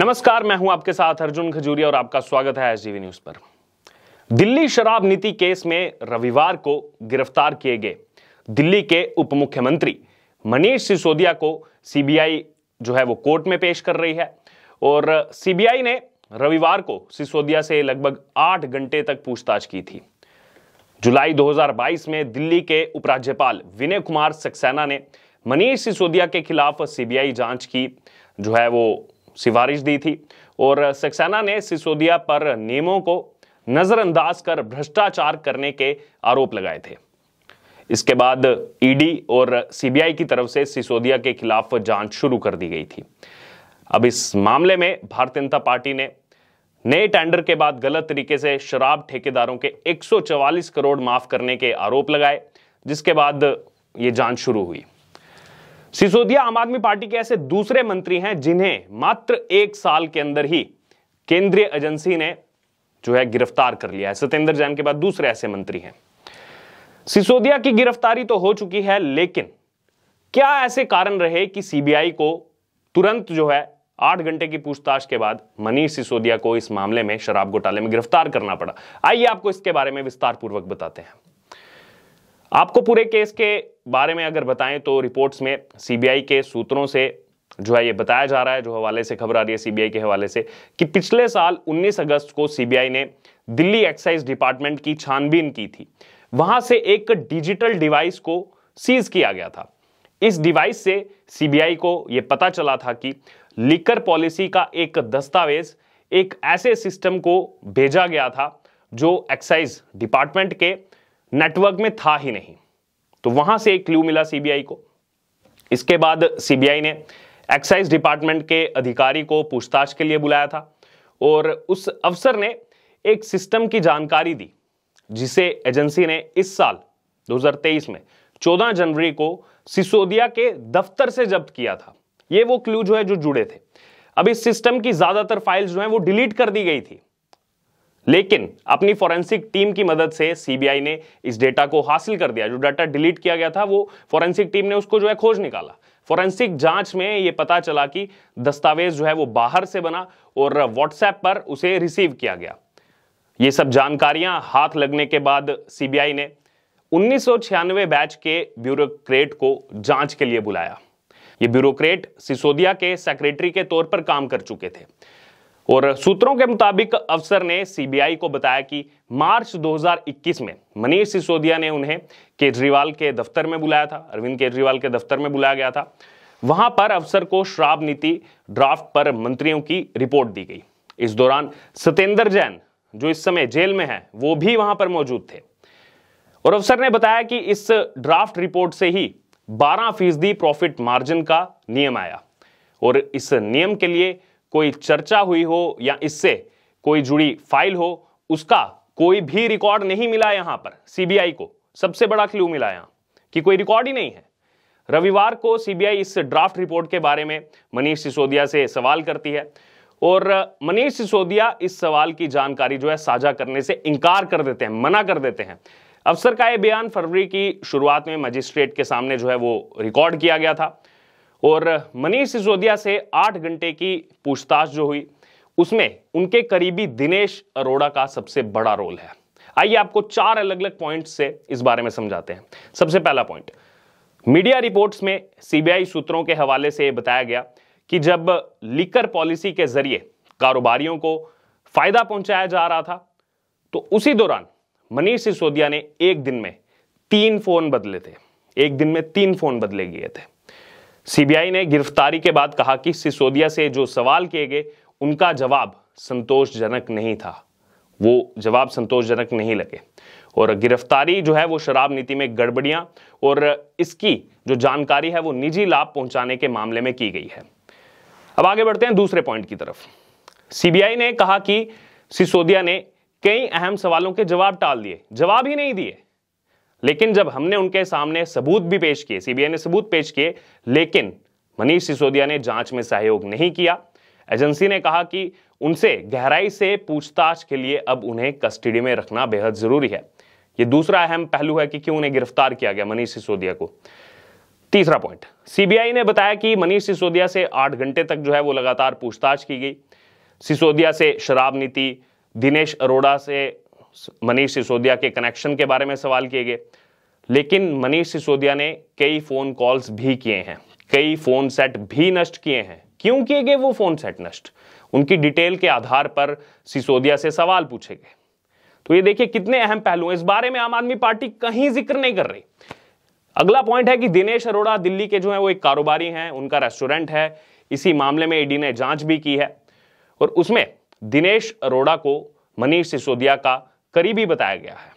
नमस्कार मैं हूं आपके साथ अर्जुन खजूरिया और आपका स्वागत है एसजीवी न्यूज पर दिल्ली शराब नीति केस में रविवार को गिरफ्तार किए गए दिल्ली के उप मुख्यमंत्री मनीष सिसोदिया को सीबीआई जो है वो कोर्ट में पेश कर रही है और सीबीआई ने रविवार को सिसोदिया से लगभग आठ घंटे तक पूछताछ की थी जुलाई 2022 में दिल्ली के उपराज्यपाल विनय कुमार सक्सेना ने मनीष सिसोदिया के खिलाफ सीबीआई जांच की जो है वो सिफारिश दी थी और सक्सेना ने सिसोदिया पर नियमों को नज़रअंदाज कर भ्रष्टाचार करने के आरोप लगाए थे इसके बाद ईडी और सीबीआई की तरफ से सिसोदिया के खिलाफ जांच शुरू कर दी गई थी अब इस मामले में भारतीय जनता पार्टी ने नए टेंडर के बाद गलत तरीके से शराब ठेकेदारों के 144 करोड़ माफ करने के आरोप लगाए जिसके बाद ये जांच शुरू हुई सिसोदिया आम आदमी पार्टी के ऐसे दूसरे मंत्री हैं जिन्हें मात्र एक साल के अंदर ही केंद्रीय एजेंसी ने जो है गिरफ्तार कर लिया है सत्येंद्र जैन के बाद दूसरे ऐसे मंत्री हैं सिसोदिया की गिरफ्तारी तो हो चुकी है लेकिन क्या ऐसे कारण रहे कि सीबीआई को तुरंत जो है आठ घंटे की पूछताछ के बाद मनीष सिसोदिया को इस मामले में शराब घोटाले में गिरफ्तार करना पड़ा आइए आपको इसके बारे में विस्तार पूर्वक बताते हैं आपको पूरे केस के बारे में अगर बताएं तो रिपोर्ट्स में सीबीआई के सूत्रों से जो है ये बताया जा रहा है जो हवाले से खबर आ रही है सीबीआई के हवाले से कि पिछले साल 19 अगस्त को सीबीआई ने दिल्ली एक्साइज डिपार्टमेंट की छानबीन की थी वहां से एक डिजिटल डिवाइस को सीज किया गया था इस डिवाइस से सीबीआई को यह पता चला था कि लिकर पॉलिसी का एक दस्तावेज एक ऐसे सिस्टम को भेजा गया था जो एक्साइज डिपार्टमेंट के नेटवर्क में था ही नहीं तो वहां से एक क्लू मिला सीबीआई को इसके बाद सीबीआई ने एक्साइज डिपार्टमेंट के अधिकारी को पूछताछ के लिए बुलाया था और उस अफसर ने एक सिस्टम की जानकारी दी जिसे एजेंसी ने इस साल 2023 में 14 जनवरी को सिसोदिया के दफ्तर से जब्त किया था ये वो क्लू जो है जो जुड़े थे अब इस सिस्टम की ज्यादातर फाइल्स जो है वो डिलीट कर दी गई थी लेकिन अपनी फॉरेंसिक टीम की मदद से सीबीआई ने इस डेटा को हासिल कर दिया जो डाटा डिलीट किया गया था वो फॉरेंसिक टीम ने उसको जो है खोज निकाला फॉरेंसिक जांच में ये पता चला कि दस्तावेज जो है वो बाहर से बना और व्हाट्सएप पर उसे रिसीव किया गया ये सब जानकारियां हाथ लगने के बाद सीबीआई ने उन्नीस बैच के ब्यूरोक्रेट को जांच के लिए बुलाया ये ब्यूरोक्रेट सिसोदिया के सेक्रेटरी के तौर पर काम कर चुके थे और सूत्रों के मुताबिक अफसर ने सीबीआई को बताया कि मार्च 2021 में मनीष सिसोदिया ने उन्हें केजरीवाल के दफ्तर में बुलाया था अरविंद केजरीवाल के दफ्तर में बुलाया गया था वहां पर अफसर को शराब नीति ड्राफ्ट पर मंत्रियों की रिपोर्ट दी गई इस दौरान सत्येंद्र जैन जो इस समय जेल में है वो भी वहां पर मौजूद थे और अफसर ने बताया कि इस ड्राफ्ट रिपोर्ट से ही 12 फीसदी प्रॉफिट मार्जिन का नियम आया और इस नियम के लिए कोई चर्चा हुई हो या इससे कोई जुड़ी फाइल हो उसका कोई भी रिकॉर्ड नहीं मिला यहां पर सीबीआई को सबसे बड़ा क्लू मिला यहां कि कोई रिकॉर्ड ही नहीं है रविवार को सीबीआई इस ड्राफ्ट रिपोर्ट के बारे में मनीष सिसोदिया से सवाल करती है और मनीष सिसोदिया इस सवाल की जानकारी जो है साझा करने से इनकार कर देते हैं मना कर देते हैं अफसर का यह बयान फरवरी की शुरुआत में मजिस्ट्रेट के सामने जो है वो रिकॉर्ड किया गया था और मनीष सिसोदिया से आठ घंटे की पूछताछ जो हुई उसमें उनके करीबी दिनेश अरोड़ा का सबसे बड़ा रोल है आइए आपको चार अलग अलग पॉइंट्स से इस बारे में समझाते हैं सबसे पहला पॉइंट मीडिया रिपोर्ट्स में सीबीआई सूत्रों के हवाले से बताया गया कि जब लिकर पॉलिसी के जरिए कारोबारियों को फायदा पहुंचाया जा रहा था तो उसी दौरान मनीष सिसोदिया ने एक दिन में तीन फोन बदले थे एक दिन में तीन फोन बदले गए थे सीबीआई ने गिरफ्तारी के बाद कहा कि सिसोदिया से जो सवाल किए गए उनका जवाब संतोषजनक नहीं था वो जवाब संतोषजनक नहीं लगे और गिरफ्तारी जो है वो शराब नीति में गड़बड़ियां और इसकी जो जानकारी है वो निजी लाभ पहुंचाने के मामले में की गई है अब आगे बढ़ते हैं दूसरे पॉइंट की तरफ सीबीआई ने कहा कि सिसोदिया ने कई अहम सवालों के जवाब टाल दिए जवाब ही नहीं दिए लेकिन जब हमने उनके सामने सबूत भी पेश किए सीबीआई ने सबूत पेश किए लेकिन मनीष सिसोदिया ने जांच में सहयोग नहीं किया एजेंसी ने कहा कि उनसे गहराई से पूछताछ के लिए अब उन्हें कस्टडी में रखना बेहद जरूरी है यह दूसरा अहम पहलू है कि क्यों उन्हें गिरफ्तार किया गया मनीष सिसोदिया को तीसरा पॉइंट सीबीआई ने बताया कि मनीष सिसोदिया से आठ घंटे तक जो है वो लगातार पूछताछ की गई सिसोदिया से शराब नीति दिनेश अरोड़ा से मनीष सिसोदिया के कनेक्शन के बारे में सवाल किए गए लेकिन मनीष सिसोदिया ने कई फोन कॉल्स भी किए हैं कई फोन सेट भी नष्ट किए हैं क्यों किए गए वो फोन सेट नष्ट उनकी डिटेल के आधार पर सिसोदिया से सवाल पूछे गए तो ये देखिए कितने अहम पहलू इस बारे में आम आदमी पार्टी कहीं जिक्र नहीं कर रही अगला पॉइंट है कि दिनेश अरोड़ा दिल्ली के जो है वो एक कारोबारी हैं उनका रेस्टोरेंट है इसी मामले में ईडी e ने जांच भी की है और उसमें दिनेश अरोड़ा को मनीष सिसोदिया का करीबी बताया गया है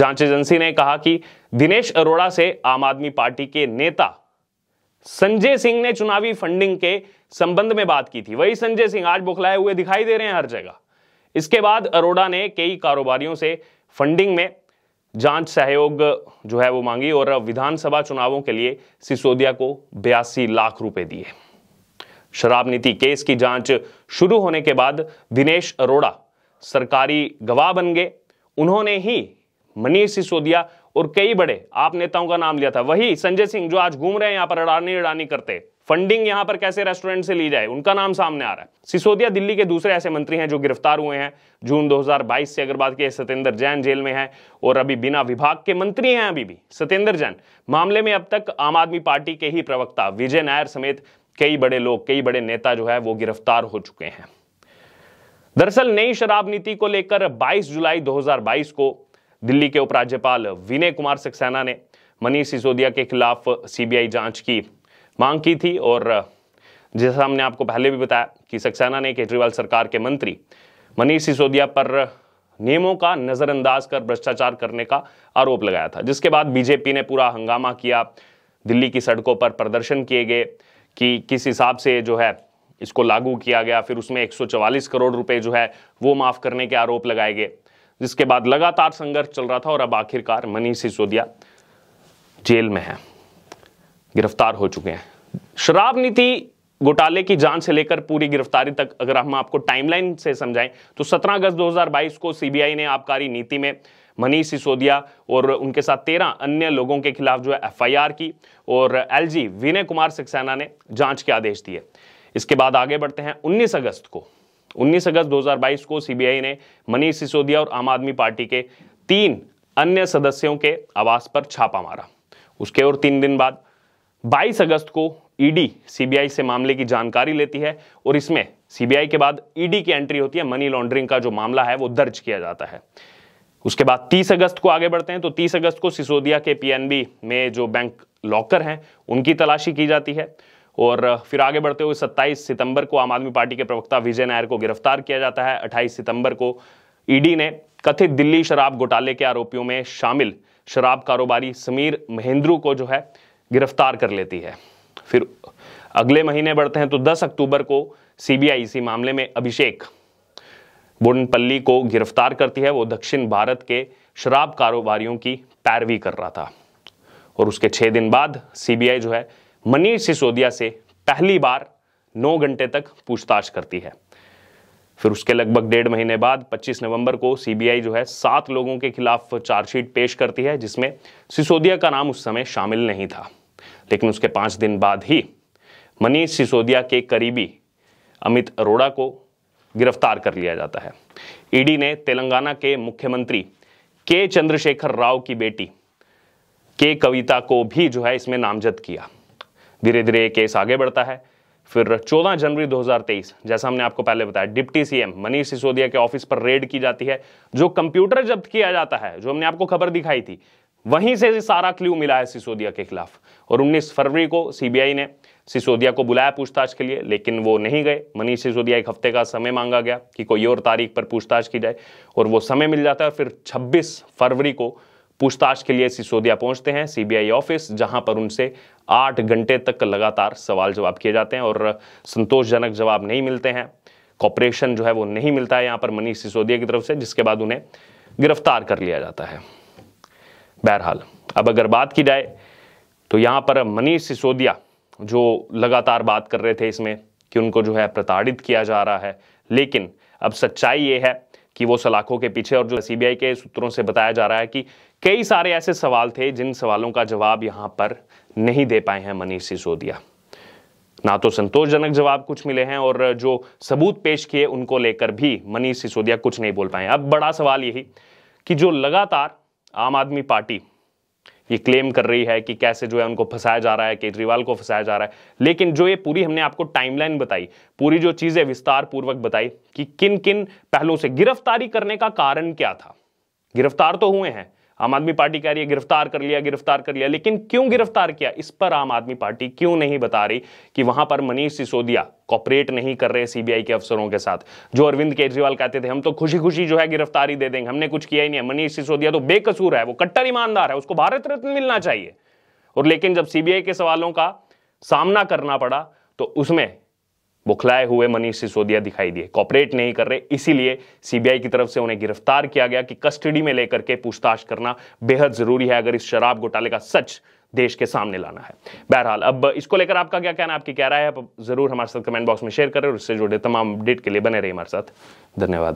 जांच एजेंसी ने कहा कि दिनेश अरोड़ा से आम आदमी पार्टी के नेता संजय सिंह ने चुनावी फंडिंग के संबंध में बात की थी वही संजय सिंह आज बुखलाए हुए दिखाई दे रहे हैं हर जगह इसके बाद अरोड़ा ने कई कारोबारियों से फंडिंग में जांच सहयोग जो है वो मांगी और विधानसभा चुनावों के लिए सिसोदिया को बयासी लाख रुपए दिए शराब नीति केस की जांच शुरू होने के बाद दिनेश अरोड़ा सरकारी गवाह बन गए उन्होंने ही मनीष सिसोदिया और कई बड़े आप नेताओं का नाम लिया था वही संजय सिंह जो आज घूम रहे हैं यहां पर अड़ानी अड़ानी करते फंडिंग यहां पर कैसे रेस्टोरेंट से ली जाए उनका नाम सामने आ रहा है सिसोदिया दिल्ली के दूसरे ऐसे मंत्री हैं जो गिरफ्तार हुए हैं जून 2022 से अगर बात की सत्येंद्र जैन जेल में हैं और अभी बिना विभाग के मंत्री हैं अभी भी सत्येंद्र जैन मामले में अब तक आम आदमी पार्टी के ही प्रवक्ता विजय नायर समेत कई बड़े लोग कई बड़े नेता जो है वो गिरफ्तार हो चुके हैं दरअसल नई शराब नीति को लेकर 22 जुलाई 2022 को दिल्ली के उपराज्यपाल विनय कुमार सक्सेना ने मनीष सिसोदिया के खिलाफ सीबीआई जांच की मांग की थी और जैसा हमने आपको पहले भी बताया कि सक्सेना ने केजरीवाल सरकार के मंत्री मनीष सिसोदिया पर नियमों का नज़रअंदाज कर भ्रष्टाचार करने का आरोप लगाया था जिसके बाद बीजेपी ने पूरा हंगामा किया दिल्ली की सड़कों पर प्रदर्शन किए गए कि किस हिसाब से जो है इसको लागू किया गया फिर उसमें 144 करोड़ रुपए जो है वो माफ करने के आरोप लगाए गए जिसके बाद लगातार संघर्ष चल रहा था और अब आखिरकार मनीष सिसोदिया जेल में है गिरफ्तार हो चुके हैं शराब नीति घोटाले की जांच से लेकर पूरी गिरफ्तारी तक अगर हम आपको टाइमलाइन से समझाएं तो 17 अगस्त 2022 को सीबीआई ने आबकारी नीति में मनीष सिसोदिया और उनके साथ तेरह अन्य लोगों के खिलाफ जो है एफआईआर की और एलजी विनय कुमार सक्सेना ने जांच के आदेश दिए इसके बाद आगे बढ़ते हैं 19 अगस्त को 19 अगस्त 2022 को सीबीआई ने मनीष सिसोदिया और आम आदमी पार्टी के तीन अन्य सदस्यों के आवास पर छापा मारा उसके और तीन दिन बाद 22 अगस्त को ईडी e सीबीआई से मामले की जानकारी लेती है और इसमें सीबीआई के बाद ईडी e की एंट्री होती है मनी लॉन्ड्रिंग का जो मामला है वो दर्ज किया जाता है उसके बाद 30 अगस्त को आगे बढ़ते हैं तो 30 अगस्त को सिसोदिया के पीएनबी में जो बैंक लॉकर हैं उनकी तलाशी की जाती है और फिर आगे बढ़ते हुए 27 सितंबर को आम आदमी पार्टी के प्रवक्ता विजय नायर को गिरफ्तार किया जाता है 28 सितंबर को ईडी ने कथित दिल्ली शराब घोटाले के आरोपियों में शामिल शराब कारोबारी समीर महेंद्रू को जो है गिरफ्तार कर लेती है फिर अगले महीने बढ़ते हैं तो 10 अक्टूबर को सीबीआई इसी मामले में अभिषेक बुनपल्ली को गिरफ्तार करती है वो दक्षिण भारत के शराब कारोबारियों की पैरवी कर रहा था और उसके छह दिन बाद सीबीआई जो है मनीष सिसोदिया से पहली बार नौ घंटे तक पूछताछ करती है फिर उसके लगभग डेढ़ महीने बाद 25 नवंबर को सीबीआई जो है सात लोगों के खिलाफ चार्जशीट पेश करती है जिसमें सिसोदिया का नाम उस समय शामिल नहीं था लेकिन उसके पांच दिन बाद ही मनीष सिसोदिया के करीबी अमित अरोड़ा को गिरफ्तार कर लिया जाता है ईडी ने तेलंगाना के मुख्यमंत्री के चंद्रशेखर राव की बेटी के कविता को भी जो है इसमें नामजद किया धीरे धीरे ये केस आगे बढ़ता है फिर 14 जनवरी 2023 जैसा हमने आपको पहले बताया डिप्टी सीएम मनीष सिसोदिया के ऑफिस पर रेड की जाती है जो कंप्यूटर जब्त किया जाता है जो हमने आपको खबर दिखाई थी वहीं से सारा क्ल्यू मिला है सिसोदिया के खिलाफ और 19 फरवरी को सीबीआई ने सिसोदिया को बुलाया पूछताछ के लिए लेकिन वो नहीं गए मनीष सिसोदिया एक हफ्ते का समय मांगा गया कि कोई और तारीख पर पूछताछ की जाए और वो समय मिल जाता है और फिर 26 फरवरी को पूछताछ के लिए सिसोदिया पहुंचते हैं सीबीआई ऑफिस जहां पर उनसे आठ घंटे तक लगातार सवाल जवाब किए जाते हैं और संतोषजनक जवाब नहीं मिलते हैं कॉपरेशन जो है वो नहीं मिलता है यहाँ पर मनीष सिसोदिया की तरफ से जिसके बाद उन्हें गिरफ्तार कर लिया जाता है बहरहाल अब अगर बात की जाए तो यहाँ पर मनीष सिसोदिया जो लगातार बात कर रहे थे इसमें कि उनको जो है प्रताड़ित किया जा रहा है लेकिन अब सच्चाई ये है कि वो सलाखों के पीछे और जो सीबीआई के सूत्रों से बताया जा रहा है कि कई सारे ऐसे सवाल थे जिन सवालों का जवाब यहां पर नहीं दे पाए हैं मनीष सिसोदिया ना तो संतोषजनक जवाब कुछ मिले हैं और जो सबूत पेश किए उनको लेकर भी मनीष सिसोदिया कुछ नहीं बोल पाए अब बड़ा सवाल यही कि जो लगातार आम आदमी पार्टी ये क्लेम कर रही है कि कैसे जो है उनको फंसाया जा रहा है केजरीवाल को फंसाया जा रहा है लेकिन जो ये पूरी हमने आपको टाइमलाइन बताई पूरी जो चीज़ें विस्तार पूर्वक बताई कि किन किन पहलुओं से गिरफ्तारी करने का कारण क्या था गिरफ्तार तो हुए हैं आम आदमी पार्टी कह रही है गिरफ्तार कर लिया गिरफ्तार कर लिया लेकिन क्यों गिरफ्तार किया इस पर आम आदमी पार्टी क्यों नहीं बता रही कि वहां पर मनीष सिसोदिया कॉपरेट नहीं कर रहे सीबीआई के अफसरों के साथ जो अरविंद केजरीवाल कहते थे हम तो खुशी खुशी जो है गिरफ्तारी दे देंगे हमने कुछ किया ही नहीं है मनीष सिसोदिया तो बेकसूर है वो कट्टर ईमानदार है उसको भारत रत्न मिलना चाहिए और लेकिन जब सीबीआई के सवालों का सामना करना पड़ा तो उसमें बुखलाए हुए मनीष सिसोदिया दिखाई दिए कॉपरेट नहीं कर रहे इसीलिए सीबीआई की तरफ से उन्हें गिरफ्तार किया गया कि कस्टडी में लेकर के पूछताछ करना बेहद जरूरी है अगर इस शराब घोटाले का सच देश के सामने लाना है बहरहाल अब इसको लेकर आपका क्या कहना है आपकी क्या राय है आप जरूर हमारे साथ कमेंट बॉक्स में शेयर करें और इससे जुड़े तमाम अपडेट के लिए बने रहिए हमारे साथ धन्यवाद